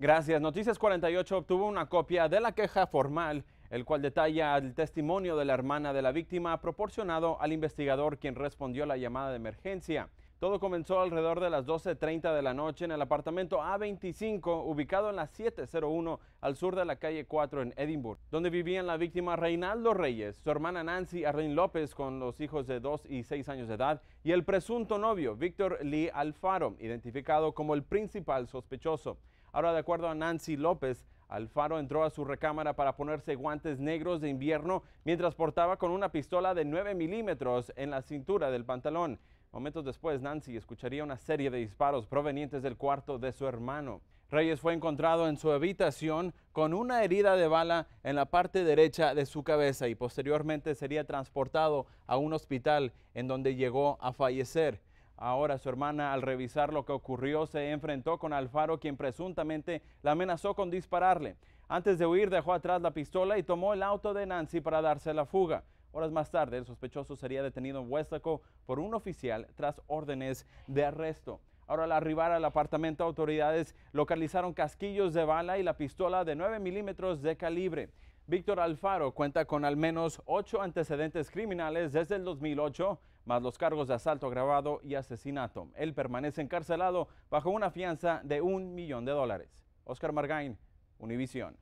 Gracias. Noticias 48 obtuvo una copia de la queja formal, el cual detalla el testimonio de la hermana de la víctima proporcionado al investigador quien respondió a la llamada de emergencia. Todo comenzó alrededor de las 12.30 de la noche en el apartamento A25, ubicado en la 701 al sur de la calle 4 en Edimburgo, donde vivían la víctima Reinaldo Reyes, su hermana Nancy Arlene López con los hijos de 2 y 6 años de edad y el presunto novio Víctor Lee Alfaro, identificado como el principal sospechoso. Ahora, de acuerdo a Nancy López, Alfaro entró a su recámara para ponerse guantes negros de invierno mientras portaba con una pistola de 9 milímetros en la cintura del pantalón. Momentos después, Nancy escucharía una serie de disparos provenientes del cuarto de su hermano. Reyes fue encontrado en su habitación con una herida de bala en la parte derecha de su cabeza y posteriormente sería transportado a un hospital en donde llegó a fallecer. Ahora su hermana, al revisar lo que ocurrió, se enfrentó con Alfaro, quien presuntamente la amenazó con dispararle. Antes de huir, dejó atrás la pistola y tomó el auto de Nancy para darse la fuga. Horas más tarde, el sospechoso sería detenido en Huestaco por un oficial tras órdenes de arresto. Ahora, al arribar al apartamento, autoridades localizaron casquillos de bala y la pistola de 9 milímetros de calibre. Víctor Alfaro cuenta con al menos ocho antecedentes criminales desde el 2008 más los cargos de asalto agravado y asesinato. Él permanece encarcelado bajo una fianza de un millón de dólares. Oscar Margain, Univisión.